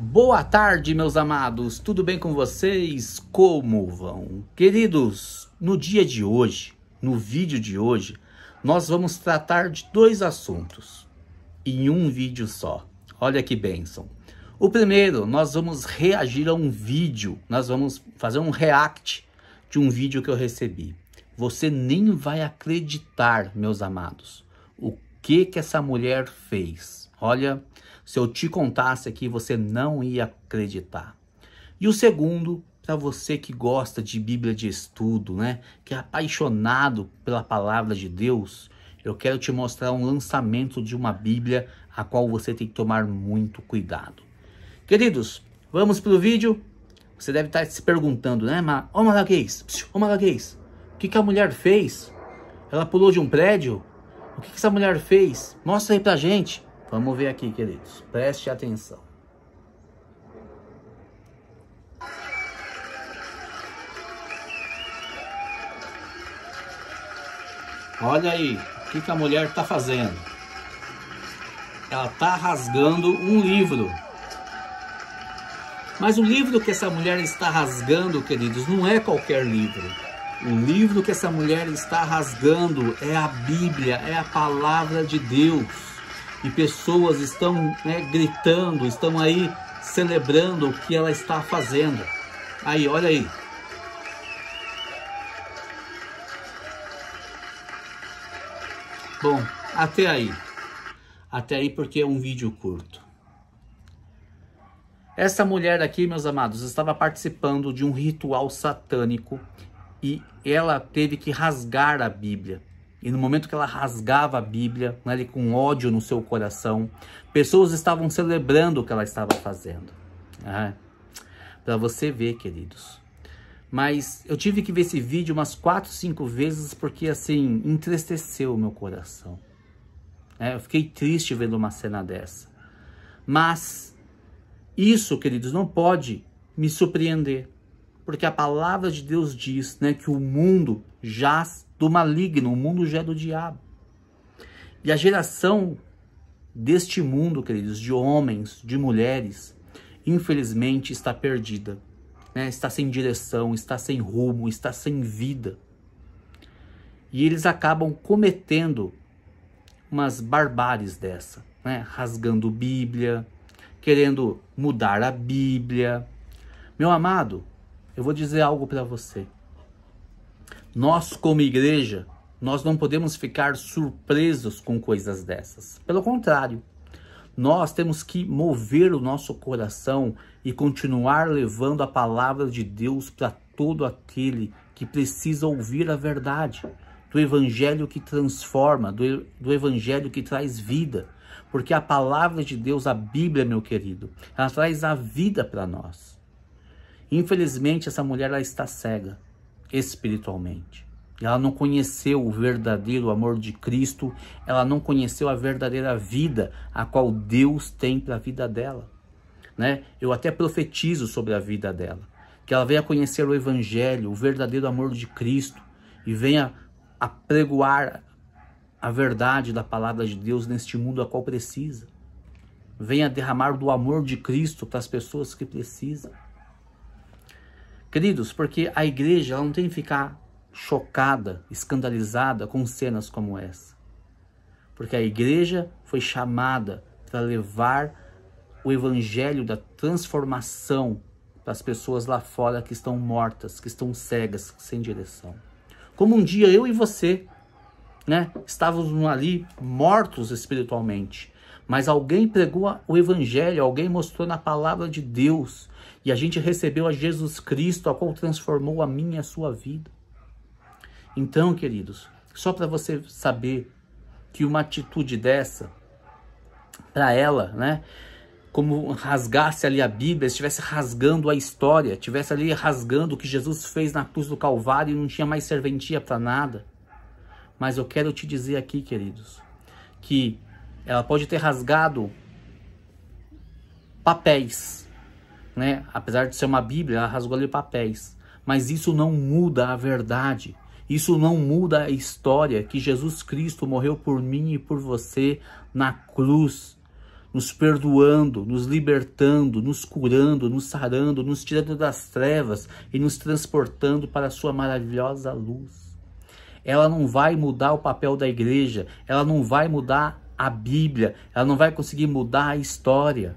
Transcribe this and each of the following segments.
Boa tarde, meus amados, tudo bem com vocês? Como vão? Queridos, no dia de hoje, no vídeo de hoje, nós vamos tratar de dois assuntos em um vídeo só. Olha que bênção! O primeiro, nós vamos reagir a um vídeo, nós vamos fazer um react de um vídeo que eu recebi. Você nem vai acreditar, meus amados, que que essa mulher fez? Olha, se eu te contasse aqui, você não ia acreditar. E o segundo, para você que gosta de Bíblia de estudo, né? Que é apaixonado pela palavra de Deus, eu quero te mostrar um lançamento de uma Bíblia a qual você tem que tomar muito cuidado. Queridos, vamos para o vídeo? Você deve estar tá se perguntando, né, Mar... Ô Malaquês, ô Malaquês, o que, que a mulher fez? Ela pulou de um prédio? O que, essa mulher fez? Mostra aí pra gente. Vamos ver aqui, queridos. Preste atenção. Olha aí o que, que a mulher está fazendo. Ela está rasgando um livro. Mas o livro que essa mulher está rasgando, queridos, não é qualquer livro. O livro que essa mulher está rasgando é a Bíblia, é a palavra de Deus. E pessoas estão né, gritando, estão aí celebrando o que ela está fazendo. Aí, olha aí. Bom, até aí. Até aí porque é um vídeo curto. Essa mulher aqui, meus amados, estava participando de um ritual satânico e ela teve que rasgar a Bíblia. E no momento que ela rasgava a Bíblia, né, ali com ódio no seu coração, pessoas estavam celebrando o que ela estava fazendo. Ah, Para você ver, queridos. Mas eu tive que ver esse vídeo umas quatro, cinco vezes porque, assim, entristeceu o meu coração. É, eu fiquei triste vendo uma cena dessa. Mas isso, queridos, não pode me surpreender porque a palavra de Deus diz né, que o mundo jaz do maligno, o mundo já é do diabo. E a geração deste mundo, queridos, de homens, de mulheres, infelizmente está perdida, né? está sem direção, está sem rumo, está sem vida. E eles acabam cometendo umas barbáries dessa, né? rasgando Bíblia, querendo mudar a Bíblia. Meu amado, eu vou dizer algo para você. Nós, como igreja, nós não podemos ficar surpresos com coisas dessas. Pelo contrário, nós temos que mover o nosso coração e continuar levando a palavra de Deus para todo aquele que precisa ouvir a verdade, do evangelho que transforma, do, do evangelho que traz vida. Porque a palavra de Deus, a Bíblia, meu querido, ela traz a vida para nós. Infelizmente, essa mulher ela está cega espiritualmente. Ela não conheceu o verdadeiro amor de Cristo, ela não conheceu a verdadeira vida a qual Deus tem para a vida dela. Né? Eu até profetizo sobre a vida dela, que ela venha conhecer o Evangelho, o verdadeiro amor de Cristo e venha apregoar a verdade da palavra de Deus neste mundo a qual precisa. Venha derramar do amor de Cristo para as pessoas que precisam. Queridos, porque a igreja ela não tem que ficar chocada, escandalizada com cenas como essa. Porque a igreja foi chamada para levar o evangelho da transformação para as pessoas lá fora que estão mortas, que estão cegas, sem direção. Como um dia eu e você, né, estávamos ali mortos espiritualmente, mas alguém pregou o evangelho, alguém mostrou na palavra de Deus e a gente recebeu a Jesus Cristo, a qual transformou a minha e a sua vida. Então, queridos, só para você saber que uma atitude dessa, para ela, né? Como rasgasse ali a Bíblia, estivesse rasgando a história, estivesse ali rasgando o que Jesus fez na cruz do Calvário e não tinha mais serventia para nada. Mas eu quero te dizer aqui, queridos, que ela pode ter rasgado papéis, né? Apesar de ser uma Bíblia, ela rasgou ali papéis. Mas isso não muda a verdade. Isso não muda a história que Jesus Cristo morreu por mim e por você na cruz, nos perdoando, nos libertando, nos curando, nos sarando, nos tirando das trevas e nos transportando para a sua maravilhosa luz. Ela não vai mudar o papel da igreja, ela não vai mudar a Bíblia, ela não vai conseguir mudar a história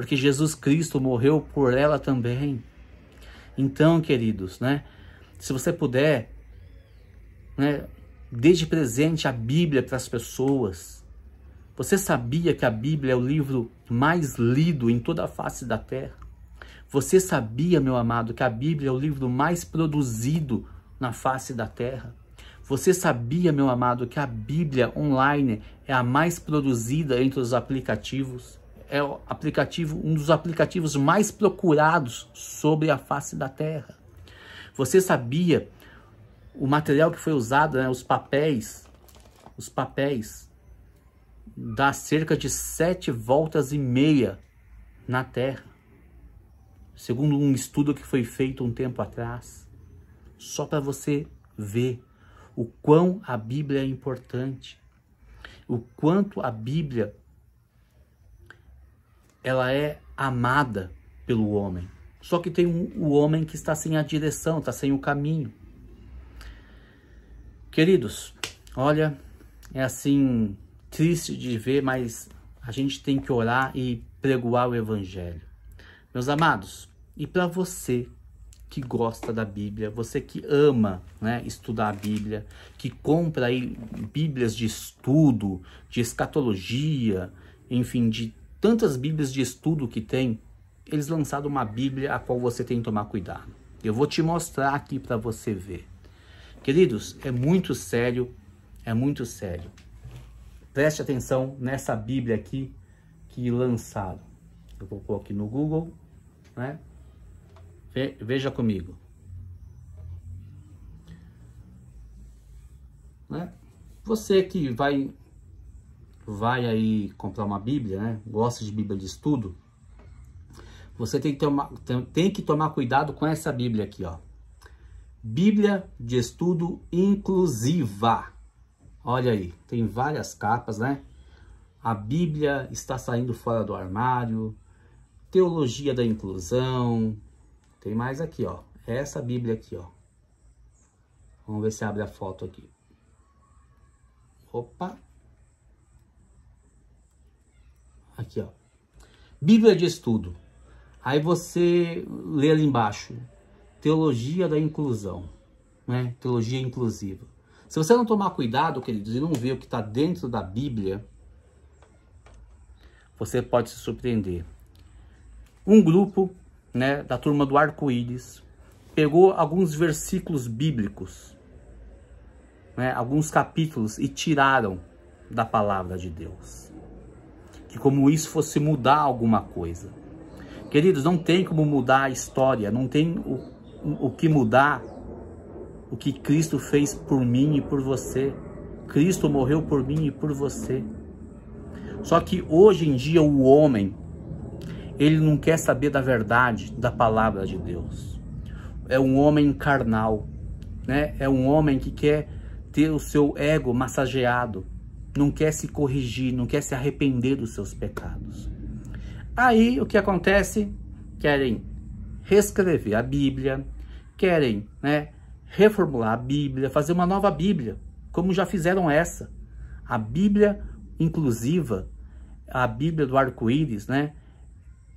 porque Jesus Cristo morreu por ela também. Então, queridos, né? Se você puder, né, desde presente a Bíblia para as pessoas. Você sabia que a Bíblia é o livro mais lido em toda a face da terra? Você sabia, meu amado, que a Bíblia é o livro mais produzido na face da terra? Você sabia, meu amado, que a Bíblia online é a mais produzida entre os aplicativos? é o aplicativo, um dos aplicativos mais procurados sobre a face da Terra. Você sabia o material que foi usado, né, os papéis, os papéis, dá cerca de sete voltas e meia na Terra, segundo um estudo que foi feito um tempo atrás, só para você ver o quão a Bíblia é importante, o quanto a Bíblia ela é amada pelo homem. Só que tem um, o homem que está sem a direção, está sem o caminho. Queridos, olha, é assim triste de ver, mas a gente tem que orar e pregoar o evangelho. Meus amados, e para você que gosta da Bíblia, você que ama né, estudar a Bíblia, que compra aí Bíblias de estudo, de escatologia, enfim, de tantas bíblias de estudo que tem, eles lançaram uma bíblia a qual você tem que tomar cuidado. Eu vou te mostrar aqui para você ver. Queridos, é muito sério, é muito sério. Preste atenção nessa bíblia aqui que lançaram. Eu vou colocar aqui no Google, né? Veja comigo. Né? Você que vai vai aí comprar uma Bíblia, né? Gosta de Bíblia de estudo, você tem que, uma, tem, tem que tomar cuidado com essa Bíblia aqui, ó. Bíblia de estudo inclusiva. Olha aí, tem várias capas, né? A Bíblia está saindo fora do armário, teologia da inclusão. Tem mais aqui, ó. Essa Bíblia aqui, ó. Vamos ver se abre a foto aqui. Opa, Aqui, ó. Bíblia de estudo. Aí você lê ali embaixo, teologia da inclusão, né? Teologia inclusiva. Se você não tomar cuidado, queridos, e não ver o que está dentro da Bíblia, você pode se surpreender. Um grupo, né, da turma do arco-íris, pegou alguns versículos bíblicos, né, alguns capítulos e tiraram da palavra de Deus que como isso fosse mudar alguma coisa. Queridos, não tem como mudar a história, não tem o, o que mudar o que Cristo fez por mim e por você. Cristo morreu por mim e por você. Só que hoje em dia o homem, ele não quer saber da verdade, da palavra de Deus. É um homem carnal, né? É um homem que quer ter o seu ego massageado, não quer se corrigir, não quer se arrepender dos seus pecados. Aí o que acontece? Querem reescrever a Bíblia, querem né, reformular a Bíblia, fazer uma nova Bíblia, como já fizeram essa. A Bíblia inclusiva, a Bíblia do arco-íris, né?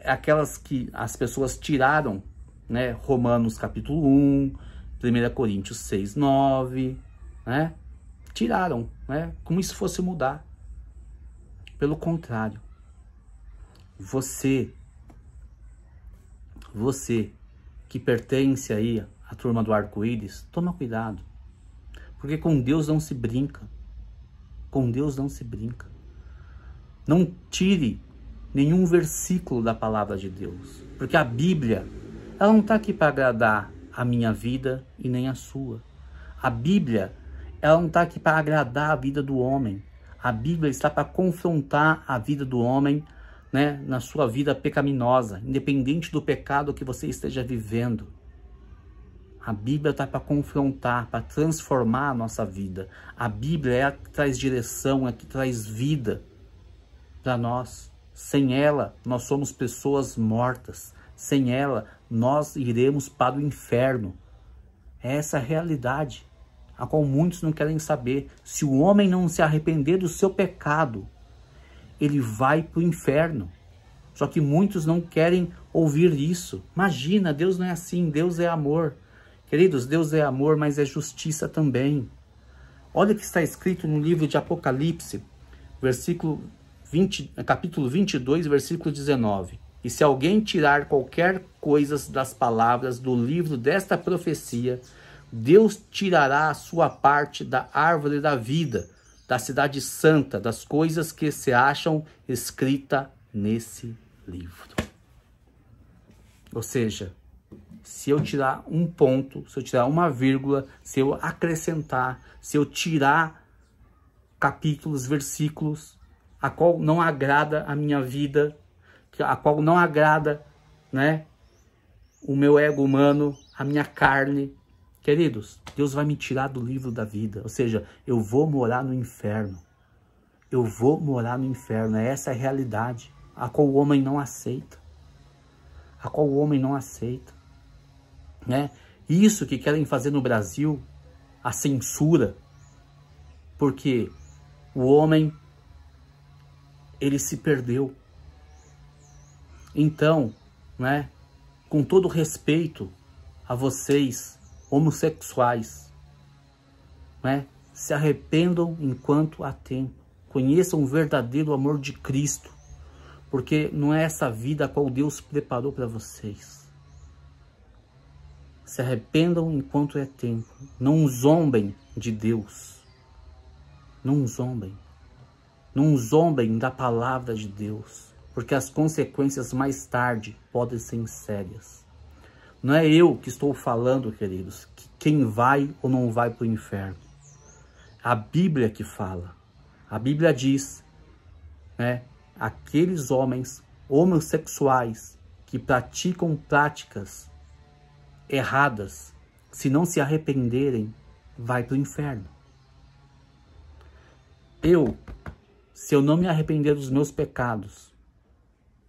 É aquelas que as pessoas tiraram, né? Romanos capítulo 1, 1 Coríntios 6, 9, né? Tiraram né? como isso fosse mudar. Pelo contrário, você, você que pertence aí à turma do arco-íris, toma cuidado, porque com Deus não se brinca, com Deus não se brinca. Não tire nenhum versículo da palavra de Deus, porque a Bíblia, ela não está aqui para agradar a minha vida e nem a sua. A Bíblia ela não está aqui para agradar a vida do homem. A Bíblia está para confrontar a vida do homem né, na sua vida pecaminosa, independente do pecado que você esteja vivendo. A Bíblia está para confrontar, para transformar a nossa vida. A Bíblia é a que traz direção, é a que traz vida para nós. Sem ela, nós somos pessoas mortas. Sem ela, nós iremos para o inferno. Essa é a realidade a qual muitos não querem saber. Se o homem não se arrepender do seu pecado, ele vai para o inferno. Só que muitos não querem ouvir isso. Imagina, Deus não é assim, Deus é amor. Queridos, Deus é amor, mas é justiça também. Olha o que está escrito no livro de Apocalipse, versículo 20, capítulo 22, versículo 19. E se alguém tirar qualquer coisa das palavras do livro desta profecia, Deus tirará a sua parte da árvore da vida, da cidade santa, das coisas que se acham escrita nesse livro. Ou seja, se eu tirar um ponto, se eu tirar uma vírgula, se eu acrescentar, se eu tirar capítulos, versículos, a qual não agrada a minha vida, a qual não agrada, né, o meu ego humano, a minha carne, Queridos, Deus vai me tirar do livro da vida, ou seja, eu vou morar no inferno. Eu vou morar no inferno, é essa a realidade, a qual o homem não aceita. A qual o homem não aceita. Né? Isso que querem fazer no Brasil, a censura, porque o homem, ele se perdeu. Então, né, com todo respeito a vocês, homossexuais, né? se arrependam enquanto há tempo, conheçam o verdadeiro amor de Cristo, porque não é essa vida a qual Deus preparou para vocês. Se arrependam enquanto é tempo, não zombem de Deus, não zombem, não zombem da palavra de Deus, porque as consequências mais tarde podem ser sérias. Não é eu que estou falando, queridos, que quem vai ou não vai para o inferno. A Bíblia que fala. A Bíblia diz, né? Aqueles homens homossexuais que praticam práticas erradas, se não se arrependerem, vai para o inferno. Eu, se eu não me arrepender dos meus pecados,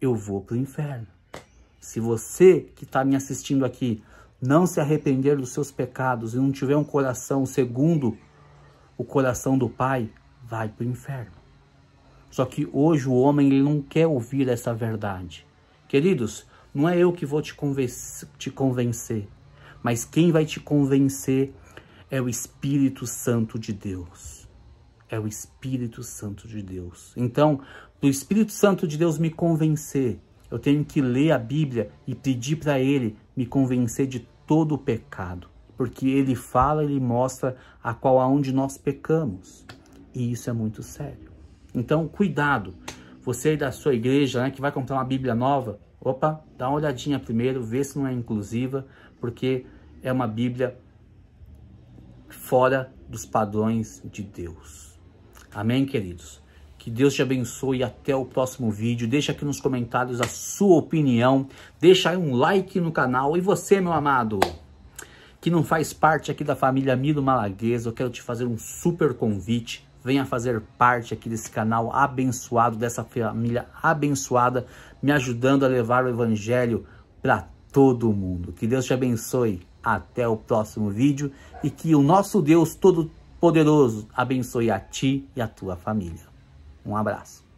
eu vou para o inferno. Se você que está me assistindo aqui não se arrepender dos seus pecados e não tiver um coração segundo o coração do Pai, vai para o inferno. Só que hoje o homem ele não quer ouvir essa verdade. Queridos, não é eu que vou te, te convencer, mas quem vai te convencer é o Espírito Santo de Deus. É o Espírito Santo de Deus. Então, para o Espírito Santo de Deus me convencer, eu tenho que ler a Bíblia e pedir para Ele me convencer de todo o pecado, porque Ele fala, Ele mostra a qual aonde nós pecamos. E isso é muito sério. Então, cuidado. Você aí da sua igreja, né, que vai comprar uma Bíblia nova, opa, dá uma olhadinha primeiro, vê se não é inclusiva, porque é uma Bíblia fora dos padrões de Deus. Amém, queridos? Que Deus te abençoe e até o próximo vídeo. Deixa aqui nos comentários a sua opinião. Deixa aí um like no canal. E você, meu amado, que não faz parte aqui da família Milo Malagueza, eu quero te fazer um super convite. Venha fazer parte aqui desse canal abençoado, dessa família abençoada, me ajudando a levar o evangelho para todo mundo. Que Deus te abençoe. Até o próximo vídeo e que o nosso Deus Todo-Poderoso abençoe a ti e a tua família. Um abraço.